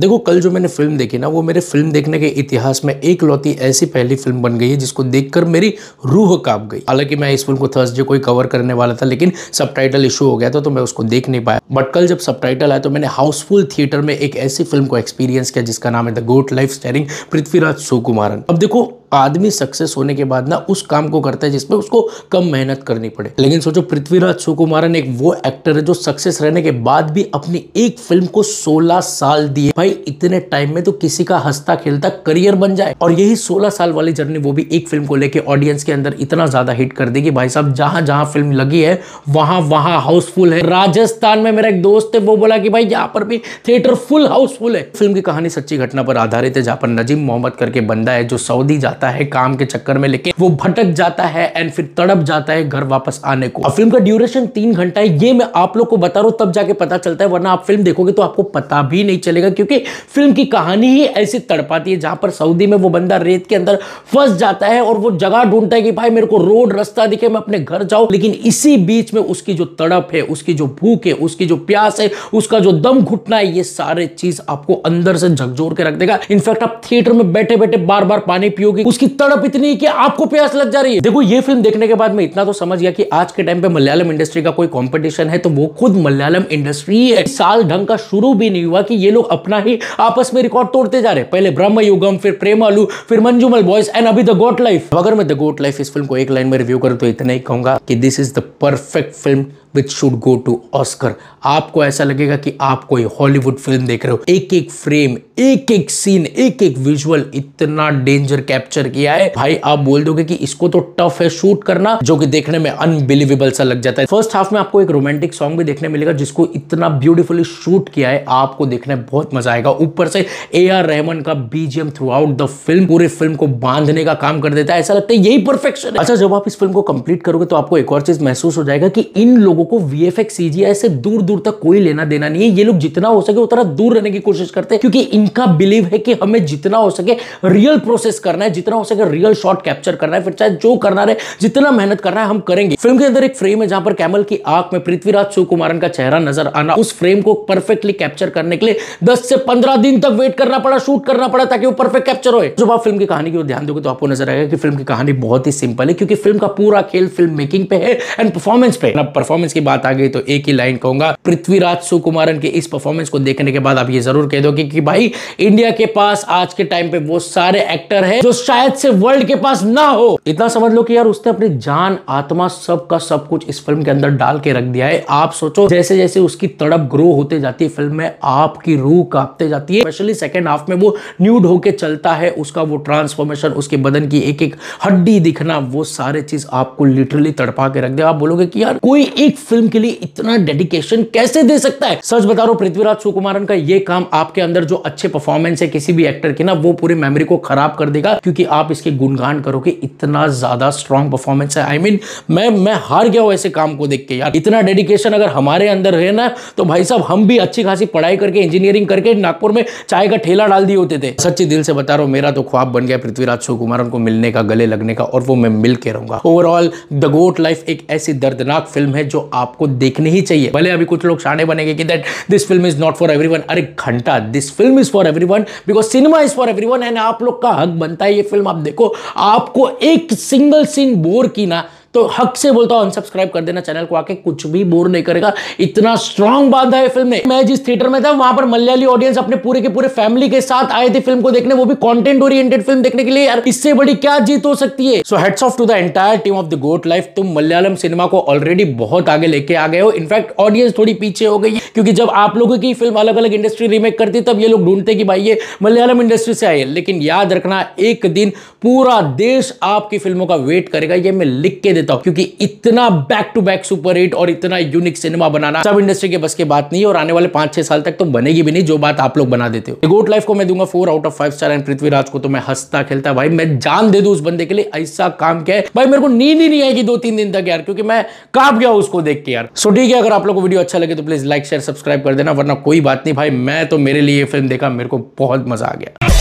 देखो कल जो मैंने फिल्म देखी ना वो मेरे फिल्म देखने के इतिहास में एक लौती ऐसी पहली फिल्म बन गई है जिसको देखकर मेरी रूह कांप गई हालांकि मैं इस फिल्म को थर्सडे कोई कवर करने वाला था लेकिन सब इशू हो गया था तो मैं उसको देख नहीं पाया बट कल जब सब आया तो मैंने हाउसफुल थिएटर में एक ऐसी फिल्म को एक्सपीरियंस किया जिसका नाम है the Goat Life starring Prithviraj Sukumaran अब देखो आदमी सक्सेस होने के बाद ना उस काम को करता है जिसमें उसको कम मेहनत करनी पड़े लेकिन सोचो पृथ्वीराज सुकुमारन एक वो एक्टर है जो सक्सेस रहने के बाद भी अपनी एक फिल्म को 16 साल दिए भाई इतने टाइम में तो किसी का हंसता खेलता करियर बन जाए और यही 16 साल वाली जर्नी वो भी एक फिल्म को लेकर ऑडियंस के अंदर इतना ज्यादा हिट कर देगी भाई साहब जहां जहां फिल्म लगी है वहां वहां हाउसफुल है राजस्थान में मेरा एक दोस्त है वो बोला कि भाई यहाँ पर भी थिएटर फुल हाउसफुल है फिल्म की कहानी सच्ची घटना पर आधारित है जहां पर नजीम मोहम्मद करके बंदा है जो सऊदी जाता जाता है काम के चक्कर में लेकिन वो भटक जाता है एंड फिर तड़प जाता है घर वापस आने को फिल्म का ड्यूरेशन तीन घंटा है ये मैं आप लोग को बता रहा हूँ तब जाके पता चलता है वरना आप फिल्म देखोगे तो आपको पता भी नहीं चलेगा क्योंकि फिल्म की कहानी ही ऐसी तड़पाती है जहां पर सऊदी में वो बंदा रेत के अंदर फंस जाता है और वो जगह ढूंढता है कि भाई मेरे को रोड रास्ता दिखे मैं अपने घर जाऊं लेकिन इसी बीच में उसकी जो तड़प है उसकी जो भूख है उसकी जो प्यास है उसका जो दम घुटना है ये सारे चीज आपको अंदर से झकझोर के रख देगा इनफैक्ट आप थिएटर में बैठे बैठे बार बार पानी पियोगे उसकी तड़प इतनी कि आपको प्यास लग जा रही है देखो ये फिल्म देखने के बाद मैं इतना तो समझ गया कि आज के टाइम पे मलयालम इंडस्ट्री का कोई कॉम्पिटिशन है तो वो खुद मलयालम इंडस्ट्री है साल ढंग का शुरू भी नहीं हुआ कि ये लोग अपना ही आपस में रिकॉर्ड तोड़ते जा रहे पहले ब्रह्म युगम फिर प्रेमालू फिर मंजूमल बॉयज एंड अभी द गोट लाइफ अगर मैं द गोट लाइफ इस फिल्म को एक लाइन में रिव्यू करूँ तो इतना ही कहूंगा कि this is the perfect film which should go to Oscar आपको ऐसा लगेगा कि आप कोई हॉलीवुड फिल्म देख रहे हो एक एक फ्रेम एक एक सीन एक एक विजुअल इतना डेंजर कैप्चर किया है भाई आप बोल दोगे कि इसको तो टफ है शूट करना जो कि देखने में अनबिलीवेबल सा लग जाता है फर्स्ट हाफ में आपको एक रोमांटिक सॉन्ग भी देखने मिलेगा जिसको इतना ब्यूटीफुली शूट किया है आपको देखने में बहुत मजा आएगा ऊपर से ए आर रहमन का BGM throughout the film पूरे फिल्म को बांधने का काम कर देता है ऐसा लगता है यही परफेक्शन अच्छा जब आप इस फिल्म को कंप्लीट करोगे तो आपको एक और चीज महसूस हो जाएगा कि इन लोगों लोगों को वी एफ से दूर दूर तक कोई लेना देना नहीं है ये लोग जितना हो सके उतना दूर रहने की कोशिश करते हैं क्योंकि इनका बिलीव है कि हमें जितना हो सके रियल प्रोसेस करना है जितना हो सके रियल शॉट कैप्चर करना है फिर चाहे जो करना रहे जितना मेहनत करना है हम करेंगे फिल्म के अंदर एक फ्रेम है जहां पर कैमल की आंख में पृथ्वीराज सुकुमारन का चेहरा नजर आना उस फ्रेम को परफेक्टली कैप्चर करने के लिए दस से पंद्रह दिन तक वेट करना पड़ा शूट करना पड़ा ताकि वो परफेक्ट कैप्चर हो जब आप फिल्म की कहानी की ओर ध्यान दोगे तो आपको नजर आएगा कि फिल्म की कहानी बहुत ही सिंपल है क्योंकि फिल्म का पूरा खेल फिल्म मेकिंग पे है एंड परफॉर्मेंस पे परफॉर्मेंस की बात आ गई तो एक ही लाइन कहूंगा पृथ्वीराज सुकुमारन के इस परफॉर्मेंस को देखने के बाद आप ये जरूर कह दो कि, कि भाई इंडिया के पास आज के टाइम पे वो सारे एक्टर है जो शायद से वर्ल्ड के पास ना हो इतना समझ लो कि यार उसने अपनी जान आत्मा सब का सब कुछ इस फिल्म के अंदर डाल के रख दिया है आप सोचो जैसे जैसे उसकी तड़प ग्रो होते जाती है फिल्म में आपकी रूह कांपते जाती है स्पेशली सेकेंड हाफ में वो न्यूड होके चलता है उसका वो ट्रांसफॉर्मेशन उसके बदन की एक एक हड्डी दिखना वो सारे चीज आपको लिटरली तड़पा के रख दे आप बोलोगे कि यार कोई एक फिल्म के लिए इतना डेडिकेशन कैसे दे सकता है सच बता रहा हूँ पृथ्वीराज सुकुमारन का ये काम आपके अंदर जो अच्छे परफॉर्मेंस है किसी भी एक्टर के ना वो पूरी मेमोरी को खराब कर देगा क्योंकि आप इसके गुणगान करोगे इतना ज्यादा स्ट्रॉन्ग परफॉर्मेंस है आई I मीन mean, मैं मैं हार गया हूं ऐसे काम को देख के यार इतना डेडिकेशन अगर हमारे अंदर है ना तो भाई साहब हम भी अच्छी खासी पढ़ाई करके इंजीनियरिंग करके नागपुर में चाय का ठेला डाल दिए होते थे सच्चे दिल से बता रहा हूँ मेरा तो ख्वाब बन गया पृथ्वीराज सुकुमारन को मिलने का गले लगने का और वो मैं मिल के रहूंगा ओवरऑल द गोट लाइफ एक ऐसी दर्दनाक फिल्म है जो आपको देखनी ही चाहिए भले अभी कुछ लोग शाने बनेंगे कि that this film is not for every अरे घंटा this film is for every because cinema is for every and आप लोग का हक बनता है ये फिल्म आप देखो आपको एक सिंगल सीन बोर की ना तो हक से बोलता हूं अनसब्सक्राइब कर देना चैनल को आके कुछ भी बोर नहीं करेगा इतना स्ट्रांग बांधा है फिल्म ने मैं जिस थिएटर में था वहां पर मलयाली ऑडियंस अपने पूरे के पूरे फैमिली के साथ आए थे फिल्म को देखने वो भी कॉन्टेंट ओरिएंटेड फिल्म देखने के लिए यार इससे बड़ी क्या जीत हो सकती है so heads off to the entire team of the Goat Life तुम मलयालम सिनेमा को ऑलरेडी बहुत आगे लेके आ गए हो इनफैक्ट ऑडियंस थोड़ी पीछे हो गई क्योंकि जब आप लोगों की फिल्म अलग अलग इंडस्ट्री रीमेक करती तब ये लोग ढूंढते कि भाई ये मलयालम इंडस्ट्री से आए लेकिन याद रखना एक दिन पूरा देश आपकी फिल्मों का वेट करेगा ये मैं लिख के देता देता हूं क्योंकि इतना back to back super hit और इतना यूनिक सिनेमा बनाना सब इंडस्ट्री के बस की बात नहीं और आने वाले पांच छह साल तक तो बनेगी भी नहीं जो बात आप लोग बना देते हो गोट लाइफ को मैं दूंगा four out of five star and Prithviraj को तो मैं हंसता खेलता भाई मैं जान दे दू उस बंदे के लिए ऐसा काम क्या है भाई मेरे को नींद ही नहीं आएगी दो तीन दिन तक यार क्योंकि मैं कांप गया उसको देख के यार सो ठीक है अगर आप लोग को वीडियो अच्छा लगे तो प्लीज लाइक शेयर सब्सक्राइब कर देना वरना कोई बात नहीं भाई मैं तो मेरे लिए फिल्म देखा मेरे को बहुत मजा आ गया